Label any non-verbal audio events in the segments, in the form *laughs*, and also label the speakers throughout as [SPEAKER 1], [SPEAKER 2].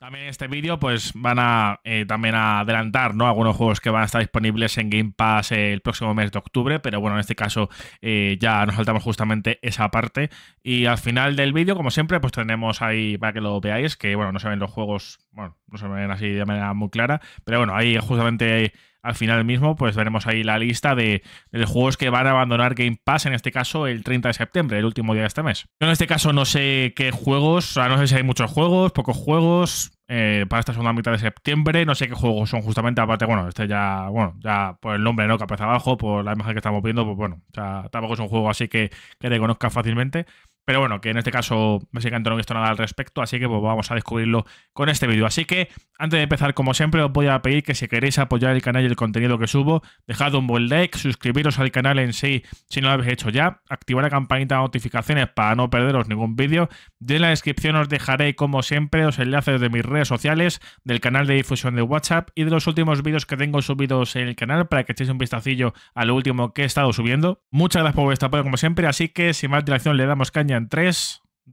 [SPEAKER 1] También en este vídeo pues van a eh, también adelantar ¿no? algunos juegos que van a estar disponibles en Game Pass el próximo mes de octubre, pero bueno, en este caso eh, ya nos saltamos justamente esa parte. Y al final del vídeo, como siempre, pues tenemos ahí, para que lo veáis, que bueno, no se ven los juegos, bueno, no se ven así de manera muy clara, pero bueno, ahí justamente al final mismo, pues veremos ahí la lista de, juegos que van a abandonar Game Pass, en este caso el 30 de septiembre, el último día de este mes. Yo en este caso no sé qué juegos, o sea, no sé si hay muchos juegos, pocos juegos. Eh, para esta segunda mitad de septiembre, no sé qué juegos son justamente, aparte, bueno, este ya, bueno, ya por el nombre, ¿no? Cabeza abajo, por la imagen que estamos viendo, pues bueno, o sea, tampoco es un juego así que, que reconozca fácilmente. Pero bueno, que en este caso básicamente no he visto nada al respecto, así que pues, vamos a descubrirlo con este vídeo. Así que antes de empezar, como siempre, os voy a pedir que si queréis apoyar el canal y el contenido que subo, dejad un buen like, suscribiros al canal en sí si no lo habéis hecho ya, activar la campanita de notificaciones para no perderos ningún vídeo. De en la descripción os dejaré, como siempre, los enlaces de mis redes sociales, del canal de difusión de WhatsApp y de los últimos vídeos que tengo subidos en el canal para que echéis un vistacillo a lo último que he estado subiendo. Muchas gracias por vuestro apoyo, como siempre, así que sin más dilación le damos caña en 3,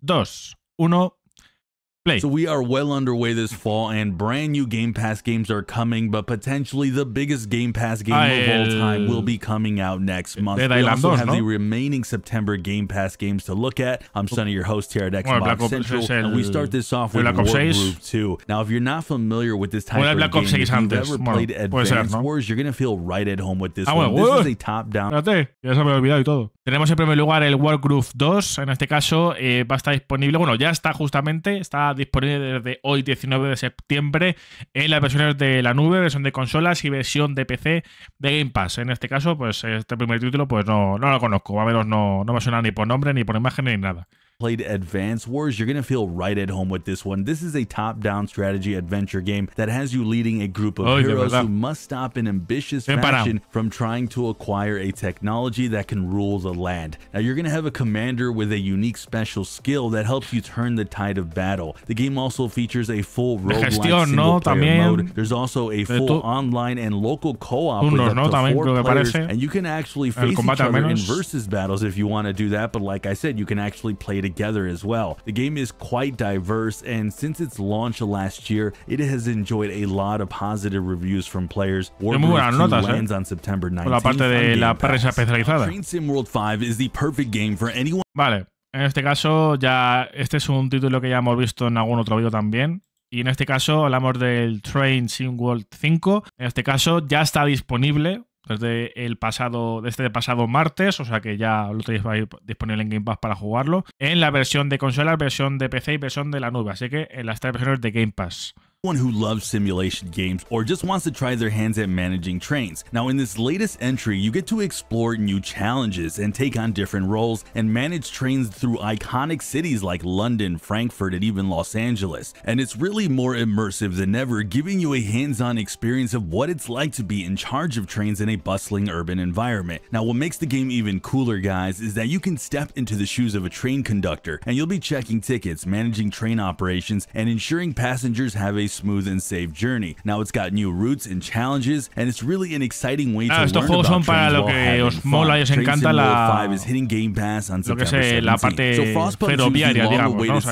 [SPEAKER 1] 2, 1. Play. So
[SPEAKER 2] we are well underway this fall, and brand new Game Pass games are coming, but potentially the biggest Game Pass game ah, of all time will be coming out next month. Dead we Island also 2, have ¿no? the remaining September Game Pass games to look at. I'm Sonny, your host here at Xbox bueno, Central, el, and we start this off with War 6. Group 2. Now, if you're not familiar with this type bueno, of Black game, if you've antes. ever played bueno, Advance ser, ¿no? Wars, you're going to feel right at home with this ah, one. Bueno, this uh, is a top-down...
[SPEAKER 1] Tenemos en primer lugar el Wargroove 2, en este caso eh, va a estar disponible, bueno, ya está justamente, está disponible desde hoy 19 de septiembre en las versiones de la nube, versión de consolas y versión de PC de Game Pass. En este caso, pues este primer título pues no, no lo conozco, a menos no, no me suena ni por nombre, ni por
[SPEAKER 2] imagen, ni nada. played Advance Wars, you're going to feel right at home with this one. This is a top-down strategy adventure game that has you leading a group of oh, heroes who must stop an ambitious faction from trying to acquire a technology that can rule the land. Now, you're going to have a commander with a unique special skill that helps you turn the tide of battle. The game also features a full roguelike single-player no, mode. There's also a full tú, online and local co-op with up to también, four players, and you can actually face each other in versus battles if you want to do that, but like I said, you can actually play together as well. The game is quite diverse and since its launch last year, it has enjoyed a lot of positive reviews from players. Wargroove 2 notas, eh? lands eh? on September 19th la parte de la prensa especializada. Train Sim World 5 is the perfect game for anyone. Vale,
[SPEAKER 1] en este caso ya este es un título que ya hemos visto en algún otro vídeo también. Y en este caso hablamos del Train Sim World 5. En este caso ya está disponible desde el pasado, desde el este pasado martes, o sea que ya lo tenéis disponible en Game Pass para jugarlo, en la versión de consola, versión de PC y versión de la nube, así que en las tres versiones de Game Pass.
[SPEAKER 2] anyone who loves simulation games or just wants to try their hands at managing trains. Now in this latest entry, you get to explore new challenges and take on different roles and manage trains through iconic cities like London, Frankfurt, and even Los Angeles. And it's really more immersive than ever, giving you a hands-on experience of what it's like to be in charge of trains in a bustling urban environment. Now what makes the game even cooler guys is that you can step into the shoes of a train conductor and you'll be checking tickets, managing train operations, and ensuring passengers have a smooth and safe journey. Now it's got new routes and challenges, and it's really an exciting way ah, estos juegos son para lo que os mola y os encanta la, parte ferroviaria, digamos,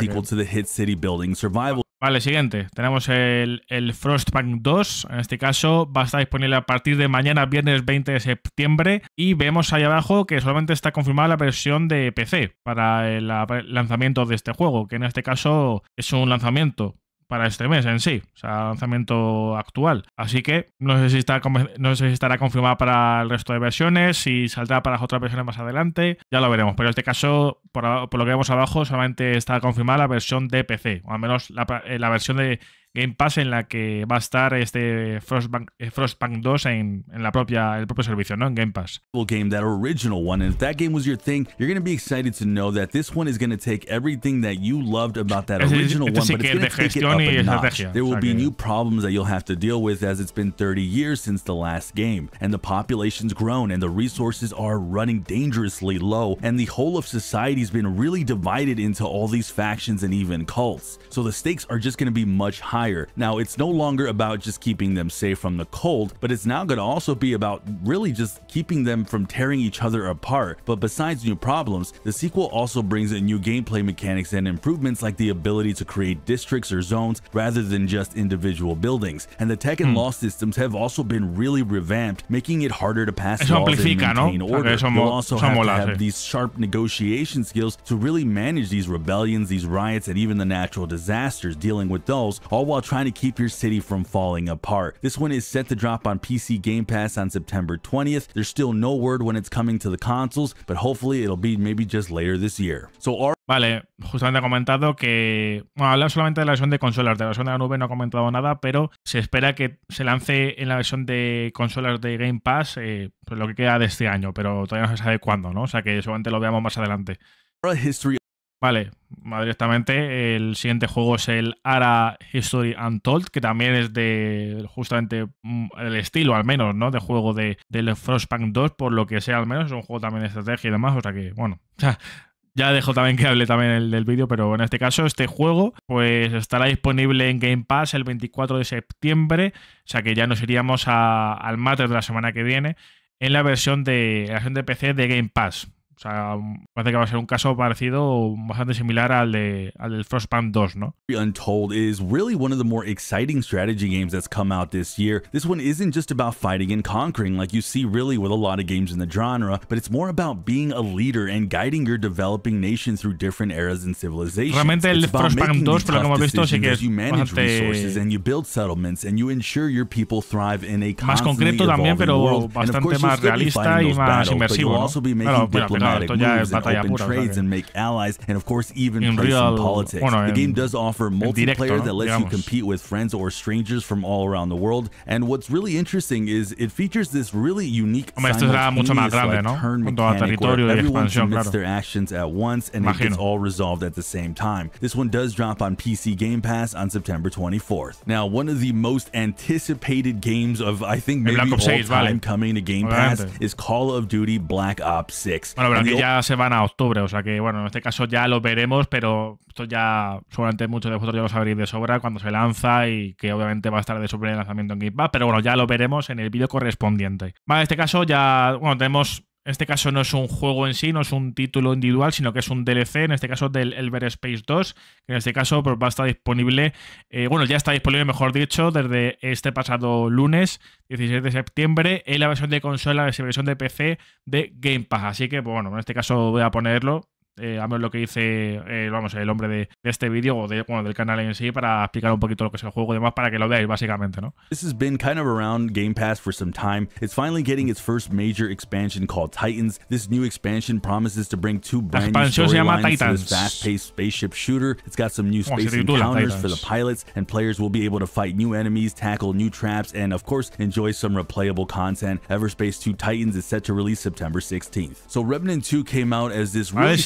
[SPEAKER 2] Vale, siguiente.
[SPEAKER 1] Tenemos el, el Frostpunk 2. En este caso va a estar disponible a partir de mañana, viernes 20 de septiembre. Y vemos ahí abajo que solamente está confirmada la versión de PC para el lanzamiento de este juego, que en este caso es un lanzamiento para este mes en sí, o sea, lanzamiento actual. Así que no sé si, no sé si estará confirmada para el resto de versiones, si saldrá para las otras versiones más adelante, ya lo veremos. Pero en este caso, por, lo que vemos abajo, solamente está confirmada la versión de PC, o al menos la eh, versión de Game Pass en la que va a estar este Frostpunk, eh, Frostpunk 2 en, en, la propia, el propio servicio, ¿no? En Game Pass.
[SPEAKER 2] Game, that original one, and if that game was your thing, you're going to be excited to know that this one is going to take everything that you loved about that original este, sí one, but it's going to take it up a notch. There will be new problems that you'll have to deal with as it's been 30 years since the last game, and the population's grown, and the resources are running dangerously low, and the whole of society's been really divided into all these factions and even cults. So the stakes are just going to be much higher fire. Now, it's no longer about just keeping them safe from the cold, but it's now going to also be about really just keeping them from tearing each other apart. But besides new problems, the sequel also brings in new gameplay mechanics and improvements like the ability to create districts or zones rather than just individual buildings. And the tech and hmm. law systems have also been really revamped, making it harder to pass eso laws and maintain ¿no? order. You'll also have mola, to have sí. these sharp negotiation skills to really manage these rebellions, these riots, and even the natural disasters, dealing with those, all while trying to keep your city from falling apart. This one is set to drop on PC Game Pass on September 20th. There's still no word when it's coming to the consoles, but hopefully it'll be maybe just later this year. So our
[SPEAKER 1] Vale, justamente ha comentado que. Bueno, habla solamente de la versión de consolas. De la versión de la nube no ha comentado nada, pero se espera que se lance en la versión de consolas de Game Pass eh, pues lo que queda de este año, pero todavía no se sabe cuándo, ¿no? O sea que seguramente lo veamos más adelante. history Vale, directamente el siguiente juego es el Ara History Untold, que también es de justamente mm, el estilo al menos, ¿no? De juego de, del Frostpunk 2, por lo que sea al menos, es un juego también de estrategia y demás, o sea que, bueno, *laughs* ya dejo también que hable también el, del vídeo, pero en este caso este juego pues estará disponible en Game Pass el 24 de septiembre, o sea que ya nos iríamos al martes de la semana que viene en la versión de la versión de PC de Game Pass. O sea, parece que va a ser un caso parecido, bastante similar al, de, al del Frostpunk 2, ¿no?
[SPEAKER 2] Untold is really one of the more exciting strategy games that's come out this year. This one isn't just about fighting and conquering like you see really with a lot of games in the genre, but it's more about being a leader and guiding your developing nation through different eras and civilizations. Realmente el Frostpunk 2, por lo que hemos visto, sí que es bastante... and you build settlements and you ensure your people thrive in a más concreto también, pero bastante más realista y más inmersivo, ¿no? Claro, no, moves and open pura, trades and make allies, and of course even in play real, some politics. Bueno, the game does offer multiplayer directo, that lets digamos. you compete with friends or strangers from all around the world. And what's really interesting is it features this really unique Hombre, simultaneous grande, like, turn where everyone commits their actions at once and Imagino. it gets all resolved at the same time. This one does drop on PC Game Pass on September 24th. Now, one of the most anticipated games of I think maybe all 6, time vale. coming to Game Pass Obviamente. is Call of Duty Black Ops 6. Bueno, bueno, aquí ya
[SPEAKER 1] se van a octubre, o sea que bueno, en este caso ya lo veremos, pero esto ya seguramente muchos de vosotros ya lo sabréis de sobra cuando se lanza y que obviamente va a estar de sobre primer lanzamiento en Github, pero bueno, ya lo veremos en el vídeo correspondiente. Vale, en este caso ya, bueno, tenemos en este caso no es un juego en sí, no es un título individual, sino que es un DLC, en este caso del Elver Space 2, que en este caso pues, va a estar disponible, eh, bueno, ya está disponible, mejor dicho, desde este pasado lunes, 16 de septiembre, en la versión de consola, en la versión de PC de Game Pass. Así que, pues, bueno, en este caso voy a ponerlo, Eh, a ver lo que dice eh, vamos, el hombre de, de este vídeo o de, bueno, del canal en sí para explicar un poquito lo que es el juego y demás para que lo veáis básicamente, ¿no?
[SPEAKER 2] This has been kind of around Game Pass for some time. It's finally getting its first major expansion called Titans. This new expansion promises to bring two brand new storylines to this fast-paced spaceship shooter. It's got some new space encounters Titans. for the pilots and players will be able to fight new enemies, tackle new traps, and of course enjoy some replayable content. Everspace 2 Titans is set to release September 16th. So Revenant 2 came out as this really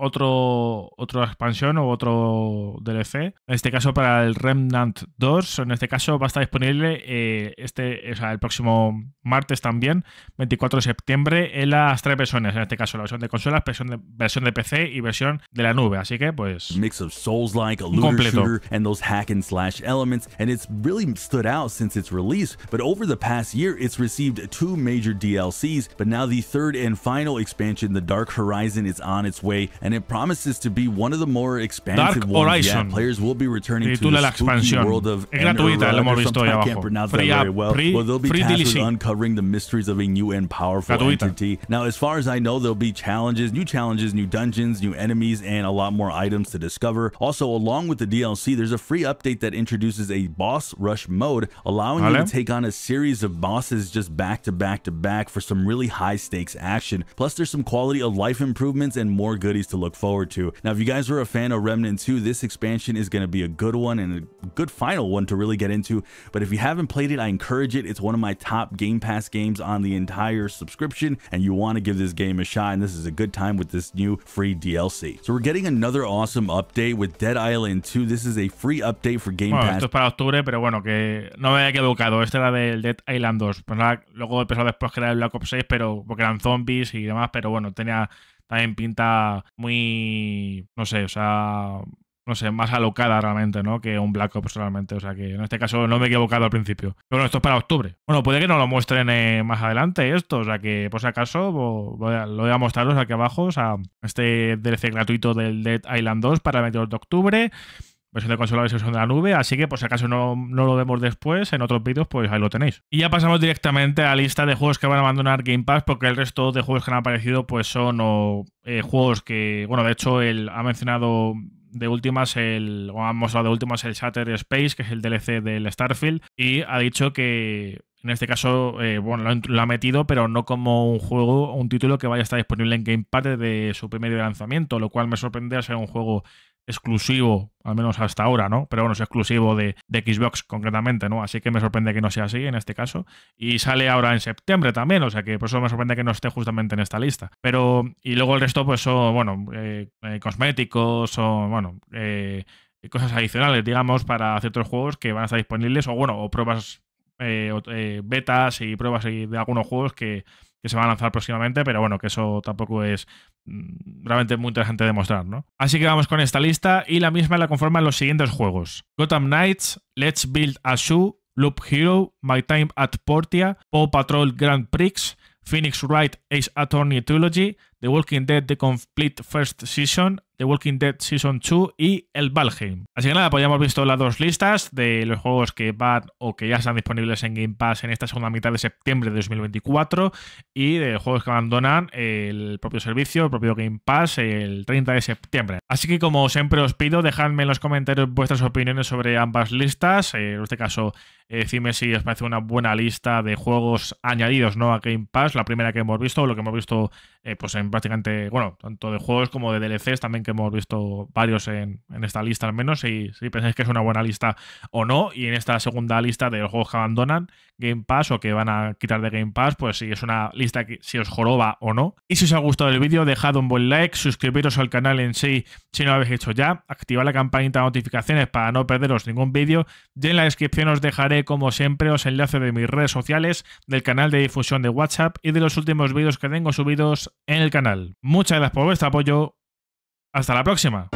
[SPEAKER 1] otro, otra expansión o otro DLC. En este caso para el Remnant 2. En este caso va a estar disponible eh, este, o sea, el próximo martes también, 24 de septiembre, en las tres versiones. En este caso, la versión de consolas, versión de, versión de PC y
[SPEAKER 2] versión de la nube. Así que, pues. Mix of souls like completo. and those hack and slash elements, and it's really stood out since its release. But over the past year, it's received two major DLCs, but now the third and final expansion, The Dark Horizon, is on its way, and it promises to be one of the more expansive Dark ones Horizon. Players will be returning to the expansion. world of es gratuita, lo hemos visto I can't pronounce free, that very well. Free, well, they'll be free tasked DLC. with uncovering the mysteries of a new and powerful gratuita. entity. Now, as far as I know, there'll be challenges, new challenges, new dungeons, new enemies, and a lot more items to discover. Also, along with the DLC, there's a free update that introduces a boss rush mode, allowing vale. you to take on a series of bosses just back to back to back for some really high stakes action. Plus, there's some quality of life improvements and more more goodies to look forward to. Now, if you guys were a fan of Remnant 2, this expansion is going to be a good one and a good final one to really get into. But if you haven't played it, I encourage it. It's one of my top Game Pass games on the entire subscription, and you want to give this game a shot. And this is a good time with this new free DLC. So we're getting another awesome update with Dead Island 2. This is a free update for Game bueno, Pass. Esto es para
[SPEAKER 1] octubre, pero bueno, que no me había equivocado. Este era del Dead Island 2. Pues nada, luego empezó después que era el Black Ops 6, pero porque eran zombies y demás, pero bueno, tenía en pinta muy, no sé, o sea, no sé, más alocada realmente, ¿no? Que un Black Ops realmente. O sea que en este caso no me he equivocado al principio. Pero bueno, esto es para octubre. Bueno, puede que no lo muestren eh, más adelante esto. O sea que, por si acaso, lo voy a mostraros aquí abajo. O sea, este DLC gratuito del Dead Island 2 para el 22 de octubre versión de consola, versión de la nube, así que por si acaso no, lo vemos después, en otros vídeos, pues ahí lo tenéis. Y ya pasamos directamente a la lista de juegos que van a abandonar Game Pass, porque el resto de juegos que han aparecido, pues son eh, juegos que, bueno, de hecho, él ha mencionado de últimas el, o ha mostrado de últimas el Shatter Space, que es el DLC del Starfield, y ha dicho que en este caso, eh, bueno, lo, ha metido, pero no como un juego, un título que vaya a estar disponible en Game Pass desde su primer lanzamiento, lo cual me sorprende al ser un juego exclusivo, al menos hasta ahora, ¿no? Pero bueno, es exclusivo de, Xbox concretamente, ¿no? Así que me sorprende que no sea así en este caso. Y sale ahora en septiembre también, o sea que por eso me sorprende que no esté justamente en esta lista. Pero, y luego el resto, pues son, bueno, eh, eh, cosméticos, o, bueno, eh, cosas adicionales, digamos, para ciertos juegos que van a estar disponibles, o bueno, o pruebas, betas y pruebas de algunos juegos que que se va a lanzar próximamente, pero bueno, que eso tampoco es mm, realmente muy interesante demostrar, ¿no? Así que vamos con esta lista y la misma la conforman los siguientes juegos: Gotham Knights, Let's Build a Shoe, Loop Hero, My Time at Portia, Paw Patrol Grand Prix, Phoenix Wright Ace Attorney Trilogy, The Walking Dead The Complete First Season, The Walking Dead Season 2 y el Valheim. Así que nada, pues ya hemos visto las dos listas de los juegos que van o que ya están disponibles en Game Pass en esta segunda mitad de septiembre de 2024 y de juegos que abandonan el propio servicio, el propio Game Pass el 30 de septiembre. Así que como siempre os pido, dejadme en los comentarios vuestras opiniones sobre ambas listas. Eh, en este caso, eh, decidme si os parece una buena lista de juegos añadidos ¿no? a Game Pass, la primera que hemos visto o lo que hemos visto eh, pues en prácticamente, bueno, tanto de juegos como de DLCs también que hemos visto varios en, en esta lista al menos, si, si, pensáis que es una buena lista o no, y en esta segunda lista de los juegos que abandonan Game Pass o que van a quitar de Game Pass, pues si es una lista que si os joroba o no. Y si os ha gustado el vídeo, dejad un buen like, suscribiros al canal en sí si no lo habéis hecho ya, activad la campanita de notificaciones para no perderos ningún vídeo, y en la descripción os dejaré como siempre os enlace de mis redes sociales, del canal de difusión de WhatsApp y de los últimos vídeos que tengo subidos en el canal Muchas gracias por vuestro apoyo. Hasta la próxima.